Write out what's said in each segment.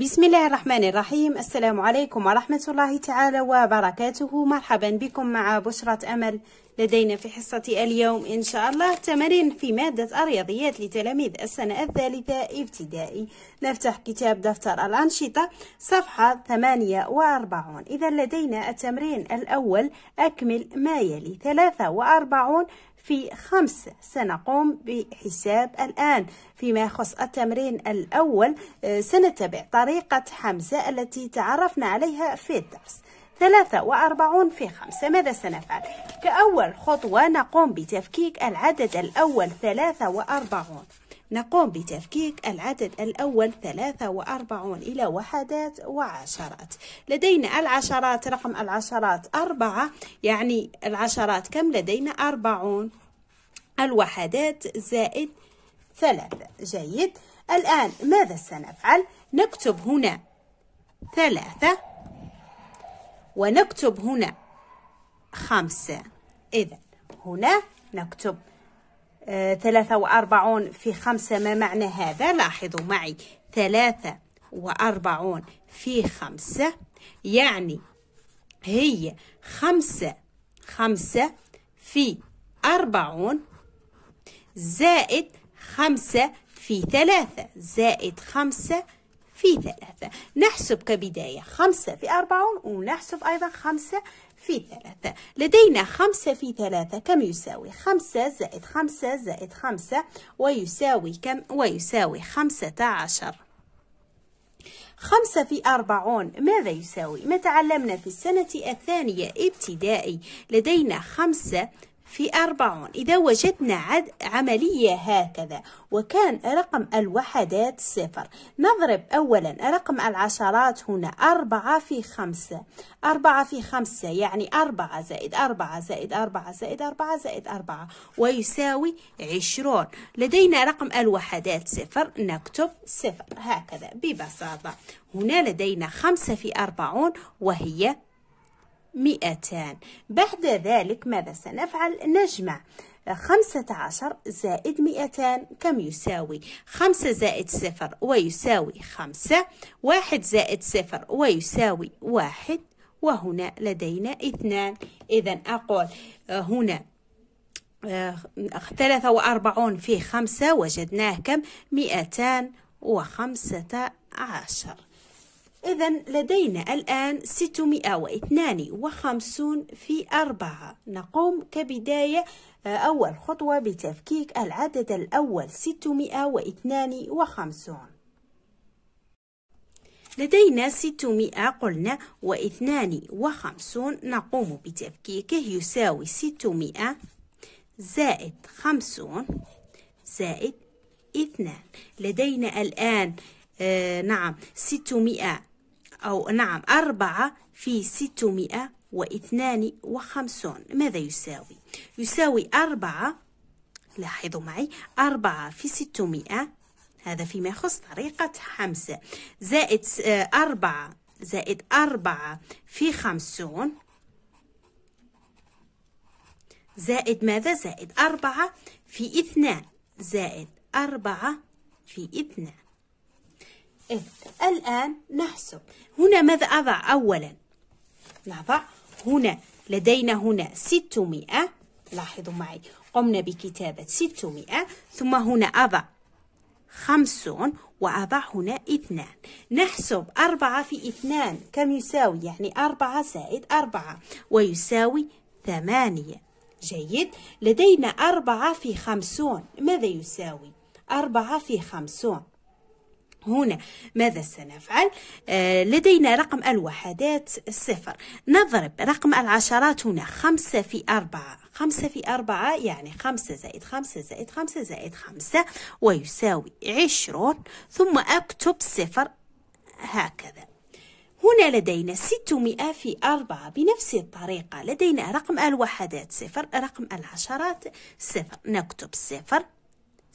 بسم الله الرحمن الرحيم السلام عليكم ورحمة الله تعالى وبركاته مرحبا بكم مع بشرة أمل لدينا في حصة اليوم إن شاء الله تمارين في مادة الرياضيات لتلاميذ السنة الثالثة ابتدائي نفتح كتاب دفتر الأنشطة صفحة 48 إذا لدينا التمرين الأول أكمل ما يلي 43 في خمس سنقوم بحساب الآن فيما يخص التمرين الأول آه، سنتبع طريقة حمزة التي تعرفنا عليها في الدرس ثلاثة وأربعون في خمسة ماذا سنفعل؟ كأول خطوة نقوم بتفكيك العدد الأول ثلاثة وأربعون نقوم بتفكيك العدد الأول ثلاثة وأربعون إلى وحدات وعشرات لدينا العشرات رقم العشرات أربعة يعني العشرات كم لدينا أربعون الوحدات زائد ثلاثة جيد الآن ماذا سنفعل نكتب هنا ثلاثة ونكتب هنا خمسة إذا هنا نكتب ثلاثة وأربعون في خمسة ما معنى هذا لاحظوا معي ثلاثة وأربعون في خمسة يعني هي خمسة خمسة في أربعون زائد خمسة في ثلاثة زائد خمسة في ثلاثة نحسب كبداية خمسة في أربعون ونحسب أيضا خمسة في ثلاثة لدينا خمسة في ثلاثة كم يساوي خمسة زائد خمسة زائد خمسة ويساوي كم ويساوي خمسة عشر خمسة في أربعون ماذا يساوي؟ ما تعلمنا في السنة الثانية ابتدائي لدينا خمسة في أربعون إذا وجدنا عد عملية هكذا وكان رقم الوحدات صفر نضرب أولا رقم العشرات هنا أربعة في خمسة أربعة في خمسة يعني أربعة زائد أربعة زائد أربعة زائد أربعة زائد أربعة ويساوي عشرون لدينا رقم الوحدات صفر نكتب صفر هكذا ببساطة هنا لدينا خمسة في أربعون وهي مئتان بعد ذلك ماذا سنفعل نجمع خمسة عشر زائد مئتان كم يساوي خمسة زائد صفر ويساوي خمسة واحد زائد صفر ويساوي واحد وهنا لدينا اثنان إذا أقول آه، هنا آه، ثلاثة وأربعون في خمسة وجدناه كم مئتان وخمسة عشر إذا لدينا الآن 652 في أربعة نقوم كبداية آه، أول خطوة بتفكيك العدد الأول 652 لدينا 600 قلنا و52 نقوم بتفكيكه يساوي 600 زائد 50 زائد 2 لدينا الآن آه نعم 600 أو نعم أربعة في ستمائة واثنان وخمسون ماذا يساوي؟ يساوي أربعة لاحظوا معي أربعة في ستمائة هذا فيما يخص طريقة خمسة زائد آه، أربعة زائد أربعة في خمسون زائد ماذا؟ زائد أربعة في اثنان زائد أربعة في اثنان إذ الآن نحسب هنا ماذا أضع أولا نضع هنا لدينا هنا ستمائة لاحظوا معي قمنا بكتابة ستمائة ثم هنا أضع خمسون وأضع هنا اثنان نحسب أربعة في اثنان كم يساوي يعني أربعة زائد أربعة ويساوي ثمانية جيد لدينا أربعة في خمسون ماذا يساوي أربعة في خمسون هنا ماذا سنفعل؟ آه لدينا رقم الوحدات صفر نضرب رقم العشرات هنا خمسة في أربعة خمسة في أربعة يعني خمسة زائد خمسة زائد خمسة زائد خمسة ويساوي عشرون ثم أكتب صفر هكذا هنا لدينا 600 في 4 بنفس الطريقة لدينا رقم الوحدات صفر رقم العشرات صفر نكتب صفر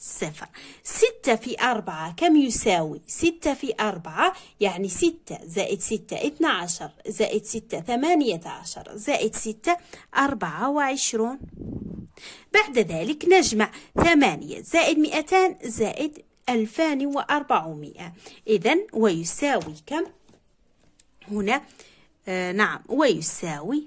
صفر ستة في أربعة كم يساوي ستة في أربعة يعني ستة زائد ستة اثنا عشر زائد ستة ثمانية عشر زائد ستة أربعة وعشرون بعد ذلك نجمع ثمانية زائد مئتان زائد ألفان وأربعمائة إذا ويساوي كم هنا آه نعم ويساوي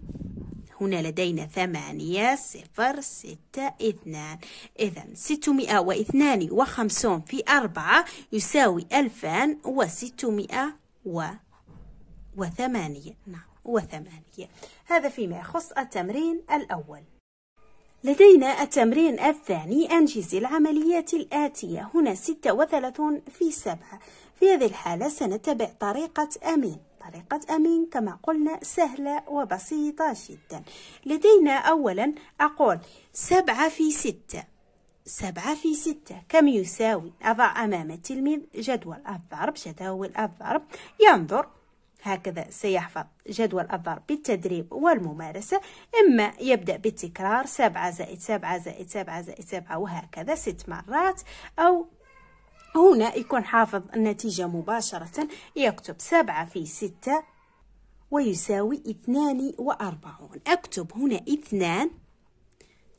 هنا لدينا ثمانية صفر ستة اثنان إذا ستمائة واثنان وخمسون في أربعة يساوي ألفان وستمائة و... وثمانية نعم وثمانية هذا فيما يخص التمرين الأول لدينا التمرين الثاني أنجز العمليات الآتية هنا ستة وثلاثون في سبعة في هذه الحالة سنتبع طريقة أمين طريقة أمين كما قلنا سهلة وبسيطة جدا لدينا أولا أقول سبعة في ستة سبعة في ستة كم يساوي أضع أمام التلميذ جدول الضرب جداول الضرب ينظر هكذا سيحفظ جدول الضرب بالتدريب والممارسة إما يبدأ بالتكرار سبعة زائد سبعة زائد سبعة زائد سبعة وهكذا ست مرات أو هنا يكون حافظ النتيجة مباشرة يكتب سبعة في ستة ويساوي اثنان وأربعون أكتب هنا اثنان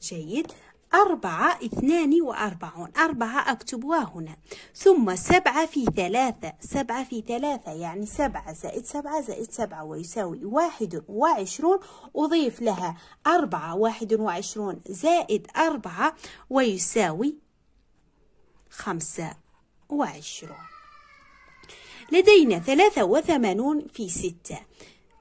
جيد أربعة اثنان وأربعون أربعة أكتبها هنا ثم سبعة في ثلاثة سبعة في ثلاثة يعني سبعة زائد سبعة زائد سبعة ويساوي واحد وعشرون أضيف لها أربعة واحد وعشرون زائد أربعة ويساوي خمسة وعشرون لدينا ثلاثة وثمانون في ستة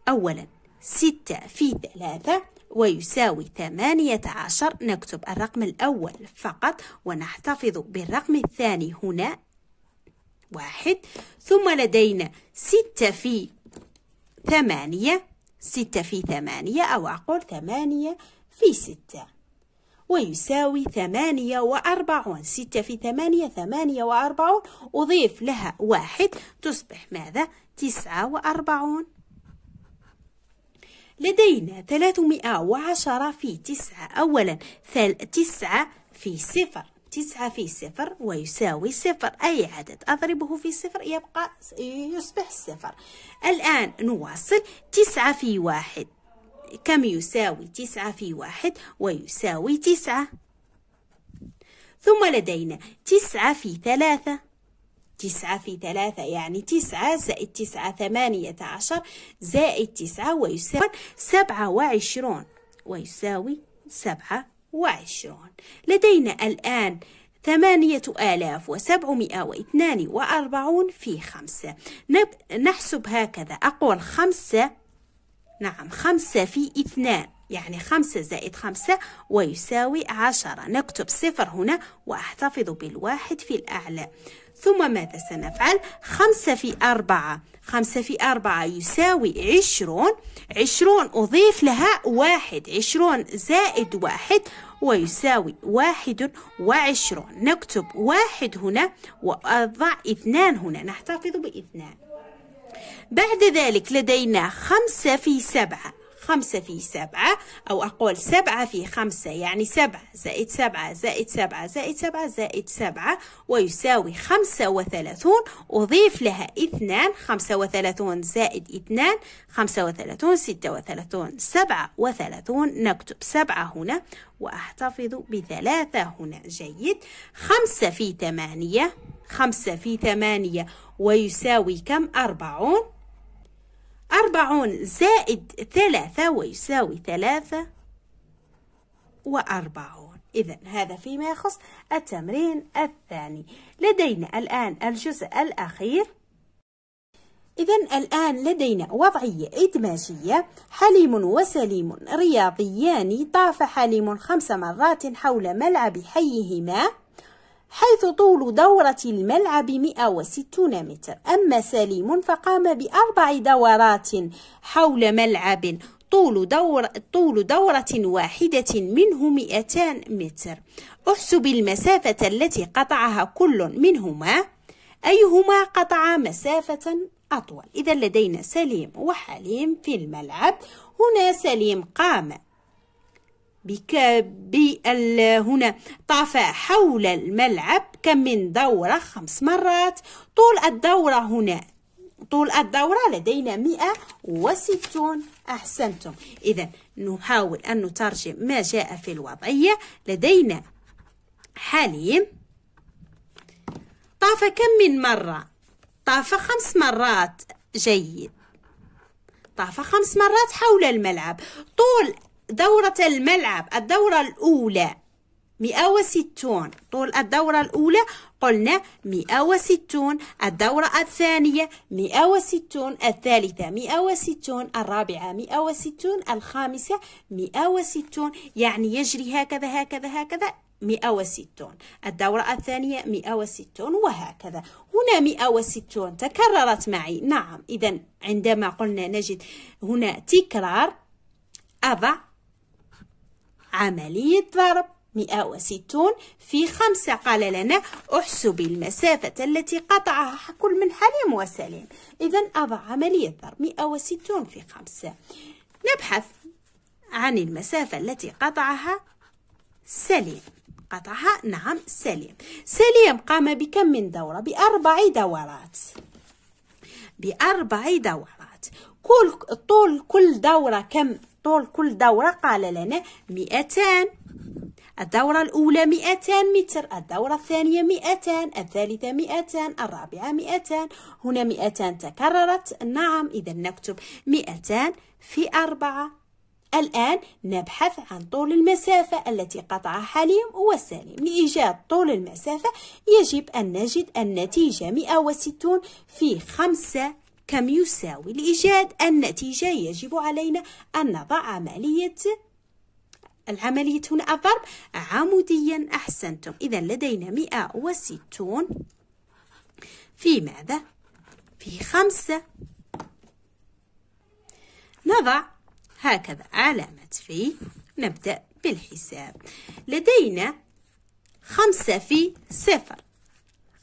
أولا ستة في ثلاثة ويساوي ثمانية عشر نكتب الرقم الأول فقط ونحتفظ بالرقم الثاني هنا واحد ثم لدينا ستة في ثمانية ستة في ثمانية أو أقول ثمانية في ستة ويساوي ثمانية وأربعون ستة في ثمانية ثمانية وأربعون أضيف لها واحد تصبح ماذا تسعة وأربعون لدينا وعشرة في تسعة أولا تسعة في صفر تسعة في صفر ويساوي صفر أي عدد أضربه في صفر يبقى يصبح صفر الآن نواصل تسعة في واحد كم يساوي تسعة في واحد ويساوي تسعة ثم لدينا تسعة في ثلاثة تسعة في ثلاثة يعني تسعة زائد تسعة ثمانية عشر زائد تسعة ويساوي سبعة وعشرون ويساوي سبعة وعشرون لدينا الآن ثمانية آلاف وسبعمائة واثنان وأربعون في خمسة نحسب هكذا أقول خمسة نعم خمسة في اثنان يعني خمسة زائد خمسة ويساوي عشرة نكتب صفر هنا وأحتفظ بالواحد في الأعلى ثم ماذا سنفعل؟ خمسة في أربعة خمسة في أربعة يساوي عشرون عشرون أضيف لها واحد عشرون زائد واحد ويساوي واحد وعشرون نكتب واحد هنا وأضع اثنان هنا نحتفظ باثنان بعد ذلك لدينا خمسة في سبعة خمسة في سبعة أو أقول سبعة في خمسة يعني سبعة زائد سبعة زائد سبعة زائد سبعة زائد سبعة ويساوي خمسة وثلاثون أضيف لها اثنان خمسة وثلاثون زائد اثنان خمسة وثلاثون ستة وثلاثون سبعة وثلاثون نكتب سبعة هنا وأحتفظ بثلاثة هنا جيد خمسة في ثمانية خمسة في ثمانية ويساوي كم أربعون أربعون زائد ثلاثة ويساوي ثلاثة وأربعون إذا هذا فيما يخص التمرين الثاني لدينا الآن الجزء الأخير إذا الآن لدينا وضعية إدماجية حليم وسليم رياضيان طاف حليم خمس مرات حول ملعب حيهما حيث طول دورة الملعب 160 متر أما سليم فقام بأربع دورات حول ملعب طول, دور طول دورة واحدة منه 200 متر احسب المسافة التي قطعها كل منهما أيهما قطع مسافة أطول إذا لدينا سليم وحليم في الملعب هنا سليم قام هنا طاف حول الملعب كم من دورة خمس مرات طول الدورة هنا طول الدورة لدينا 160 أحسنتم إذا نحاول أن نترجم ما جاء في الوضعية لدينا حليم طاف كم من مرة طاف خمس مرات جيد طاف خمس مرات حول الملعب طول دورة الملعب الدورة الأولى 160 طول الدورة الأولى قلنا 160 الدورة الثانية 160 الثالثة 160 الرابعة 160 الخامسة 160 يعني يجري هكذا هكذا هكذا 160 الدورة الثانية 160 وهكذا هنا 160 تكررت معي نعم إذا عندما قلنا نجد هنا تكرار أضع عملية ضرب 160 في 5 قال لنا احسبي المسافة التي قطعها كل من حليم وسليم إذا أضع عملية ضرب 160 في 5 نبحث عن المسافة التي قطعها سليم قطعها نعم سليم سليم قام بكم من دورة بأربع دورات بأربع دورات كل طول كل دورة كم طول كل دورة قال لنا مئتان الدورة الأولى مئتان متر الدورة الثانية مئتان الثالثة مئتان الرابعة مئتان هنا مئتان تكررت نعم إذا نكتب مئتان في أربعة الآن نبحث عن طول المسافة التي قطعها حليم وسالم لإيجاد طول المسافة يجب أن نجد النتيجة مئة وستون في خمسة كم يساوي لإيجاد النتيجة يجب علينا أن نضع عملية العملية هنا الضرب عموديا أحسنتم إذا لدينا 160 في ماذا؟ في خمسة نضع هكذا علامة في نبدأ بالحساب لدينا خمسة في صفر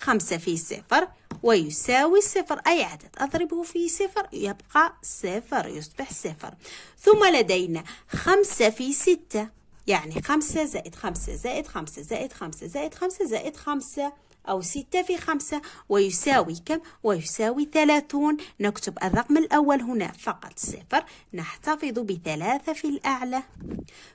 خمسة في صفر ويساوي صفر أي عدد أضربه في صفر يبقى صفر يصبح صفر ثم لدينا خمسة في ستة يعني خمسة زائد خمسة زائد خمسة زائد خمسة زائد خمسة زائد خمسة أو ستة في خمسة ويساوي كم؟ ويساوي ثلاثون نكتب الرقم الأول هنا فقط صفر نحتفظ بثلاثة في الأعلى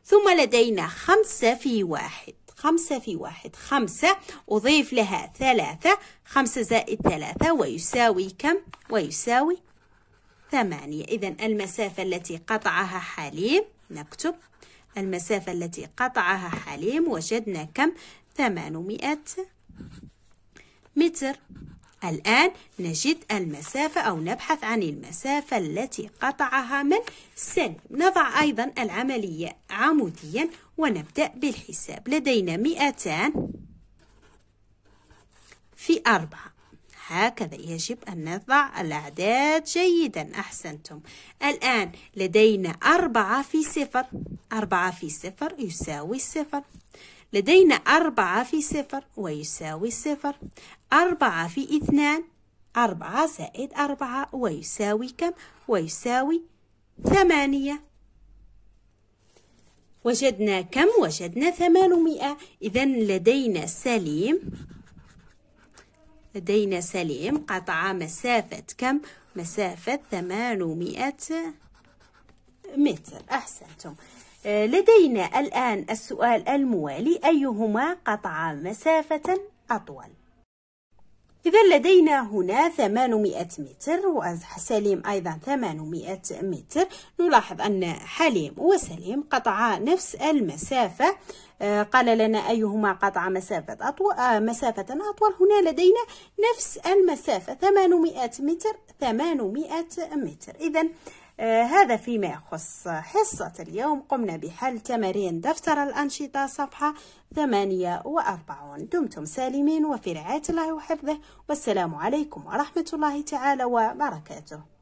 ثم لدينا خمسة في واحد خمسة في واحد خمسة أضيف لها ثلاثة خمسة زائد ثلاثة ويساوي كم؟ ويساوي ثمانية إذا المسافة التي قطعها حليم نكتب المسافة التي قطعها حليم وجدنا كم؟ ثمانمائة متر الآن نجد المسافة أو نبحث عن المسافة التي قطعها من سلم نضع أيضا العملية عموديا ونبدأ بالحساب لدينا 200 في أربعة هكذا يجب أن نضع الأعداد جيدا أحسنتم الآن لدينا أربعة في صفر أربعة في صفر يساوي صفر لدينا أربعة في صفر ويساوي صفر أربعة في اثنان أربعة زائد أربعة ويساوي كم؟ ويساوي ثمانية وجدنا كم؟ وجدنا ثمانمائة إذا لدينا سليم لدينا سليم قطع مسافة كم؟ مسافة ثمانمائة متر أحسنتم لدينا الآن السؤال الموالي أيهما قطع مسافة أطول؟ إذا لدينا هنا 800 متر وسليم أيضا 800 متر نلاحظ أن حليم وسليم قطعا نفس المسافة آه، قال لنا أيهما قطع مسافة أطول آه، مسافة أطول هنا لدينا نفس المسافة 800 متر 800 متر إذا آه، هذا فيما يخص حصة اليوم قمنا بحل تمارين دفتر الأنشطة صفحة 48 دمتم سالمين وفي رعاية الله وحفظه والسلام عليكم ورحمة الله تعالى وبركاته